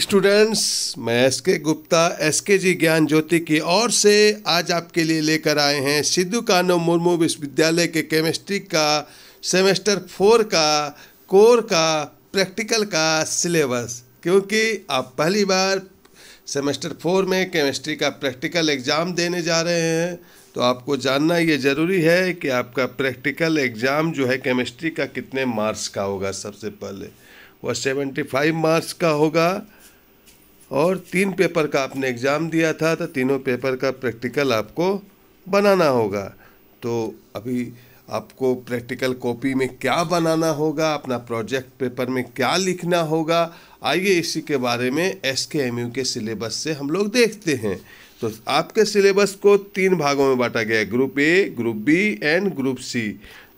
students मैं S के Gupta S के जी ज्ञान ज्योति की ओर से आज आपके लिए लेकर आए हैं सिद्धू कानो मुर्मू विश्वविद्यालय के केमिस्ट्री का सेमेस्टर फोर का कोर का प्रैक्टिकल का सिलेबस क्योंकि आप पहली बार सेमेस्टर फोर में केमिस्ट्री का प्रैक्टिकल एग्ज़ाम देने जा रहे हैं तो आपको जानना ये ज़रूरी है कि आपका प्रैक्टिकल एग्ज़ाम जो है केमिस्ट्री का कितने मार्क्स का होगा सबसे पहले वह 75 मार्क्स का होगा और तीन पेपर का आपने एग्ज़ाम दिया था तो तीनों पेपर का प्रैक्टिकल आपको बनाना होगा तो अभी आपको प्रैक्टिकल कॉपी में क्या बनाना होगा अपना प्रोजेक्ट पेपर में क्या लिखना होगा आइए इसी के बारे में एस के एम यू के सिलेबस से हम लोग देखते हैं तो आपके सिलेबस को तीन भागों में बांटा गया है group A group B and group C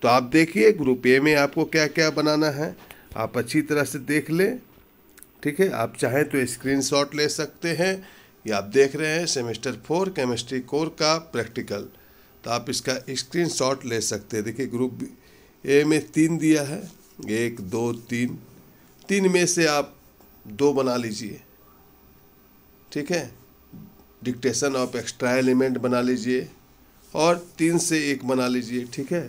तो आप देखिए ग्रुप ए में आपको क्या क्या बनाना है आप अच्छी तरह से देख लें ठीक है आप चाहें तो स्क्रीनशॉट ले सकते हैं या आप देख रहे हैं सेमेस्टर फोर केमिस्ट्री कोर का प्रैक्टिकल तो आप इसका स्क्रीनशॉट ले सकते हैं देखिए ग्रुप ए में तीन दिया है एक दो तीन तीन में से आप दो बना लीजिए ठीक है डिक्टेशन ऑफ एक्स्ट्रा एलिमेंट बना लीजिए और तीन से एक बना लीजिए ठीक है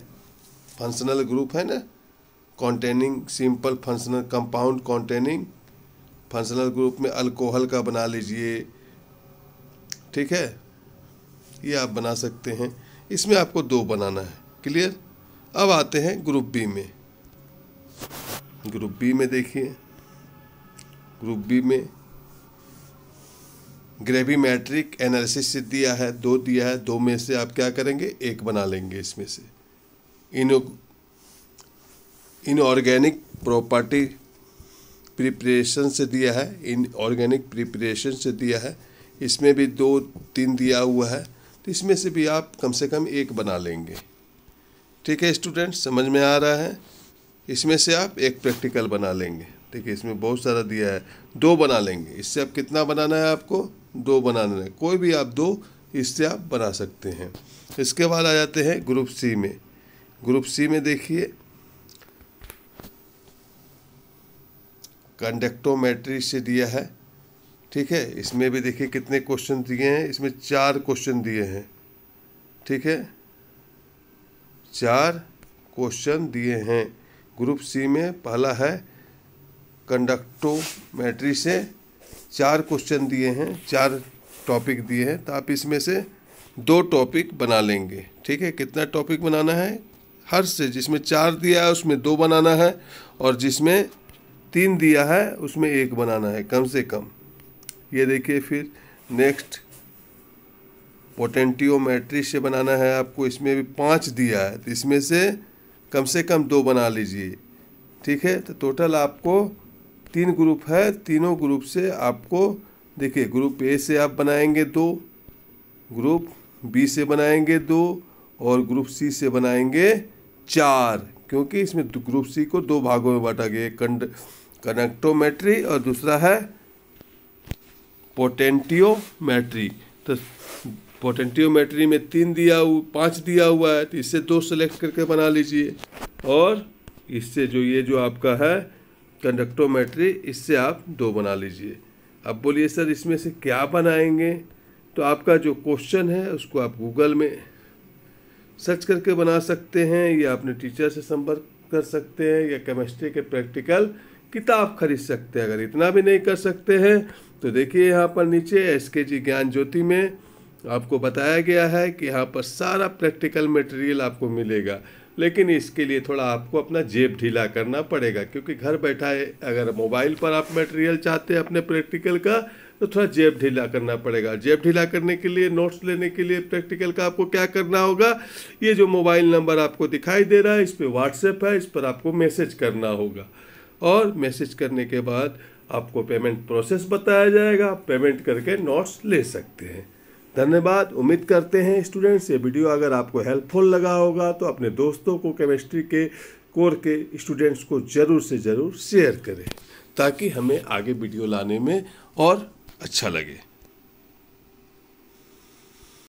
फंक्शनल ग्रुप है ना containing simple functional compound containing functional group में अल्कोहल का बना लीजिए ठीक है ये आप बना सकते हैं इसमें आपको दो बनाना है क्लियर अब आते हैं ग्रुप बी में ग्रुप बी में देखिए ग्रुप बी में ग्रेवी मैट्रिक एनालिसिस से दिया है दो दिया है दो में से आप क्या करेंगे एक बना लेंगे इसमें से इनो इनऑर्गेनिक प्रॉपर्टी प्रिपरेशन से दिया है इन ऑर्गेनिक प्रिपरेशन से दिया है इसमें भी दो तीन दिया हुआ है तो इसमें से भी आप कम से कम एक बना लेंगे ठीक है स्टूडेंट समझ में आ रहा है इसमें से आप एक प्रैक्टिकल बना लेंगे ठीक है इसमें बहुत सारा दिया है दो बना लेंगे इससे आप कितना बनाना है आपको दो बनाना है कोई भी आप दो इससे आप बना सकते हैं इसके बाद आ जाते हैं ग्रुप सी में ग्रुप सी में देखिए कंडक्टोमेट्री से दिया है ठीक है इसमें भी देखिए कितने क्वेश्चन दिए हैं इसमें चार क्वेश्चन दिए हैं ठीक है चार क्वेश्चन दिए हैं ग्रुप सी में पहला है कंडक्टोमेट्री से चार क्वेश्चन दिए हैं चार टॉपिक दिए हैं तो आप इसमें से दो टॉपिक बना लेंगे ठीक है कितना टॉपिक बनाना है हर से जिसमें चार दिया है उसमें दो बनाना है और जिसमें तीन दिया है उसमें एक बनाना है कम से कम ये देखिए फिर नेक्स्ट पोटेंटियोमेट्री से बनाना है आपको इसमें भी पाँच दिया है तो इसमें से कम से कम दो बना लीजिए ठीक है तो टोटल आपको तीन ग्रुप है तीनों ग्रुप से आपको देखिए ग्रुप ए से आप बनाएंगे दो ग्रुप बी से बनाएंगे दो और ग्रुप सी से बनाएंगे चार क्योंकि इसमें ग्रुप सी को दो भागों में बांटा गया कंड कनेक्टोमेट्री और दूसरा है पोटेंटियोमेट्री तो पोटेंटियोमेट्री में तीन दिया पाँच दिया हुआ है तो इससे दो सेलेक्ट करके बना लीजिए और इससे जो ये जो आपका है कंडक्टोमेट्री इससे आप दो बना लीजिए अब बोलिए सर इसमें से क्या बनाएंगे तो आपका जो क्वेश्चन है उसको आप गूगल में सर्च करके बना सकते हैं या अपने टीचर से संपर्क कर सकते हैं या केमिस्ट्री के प्रैक्टिकल किताब खरीद सकते हैं अगर इतना भी नहीं कर सकते हैं तो देखिए यहाँ पर नीचे एस के जी ज्ञान ज्योति में आपको बताया गया है कि यहाँ पर सारा प्रैक्टिकल मटेरियल आपको मिलेगा लेकिन इसके लिए थोड़ा आपको अपना जेब ढीला करना पड़ेगा क्योंकि घर बैठा है अगर मोबाइल पर आप मटेरियल चाहते हैं अपने प्रैक्टिकल का तो थोड़ा जेब ढीला करना पड़ेगा जेब ढीला करने के लिए नोट्स लेने के लिए प्रैक्टिकल का आपको क्या करना होगा ये जो मोबाइल नंबर आपको दिखाई दे रहा है इस पर व्हाट्सएप है इस पर आपको मैसेज करना होगा और मैसेज करने के बाद आपको पेमेंट प्रोसेस बताया जाएगा पेमेंट करके नोट्स ले सकते हैं धन्यवाद उम्मीद करते हैं स्टूडेंट्स ये वीडियो अगर आपको हेल्पफुल लगा होगा तो अपने दोस्तों को केमिस्ट्री के कोर के स्टूडेंट्स को ज़रूर से ज़रूर शेयर करें ताकि हमें आगे वीडियो लाने में और अच्छा लगे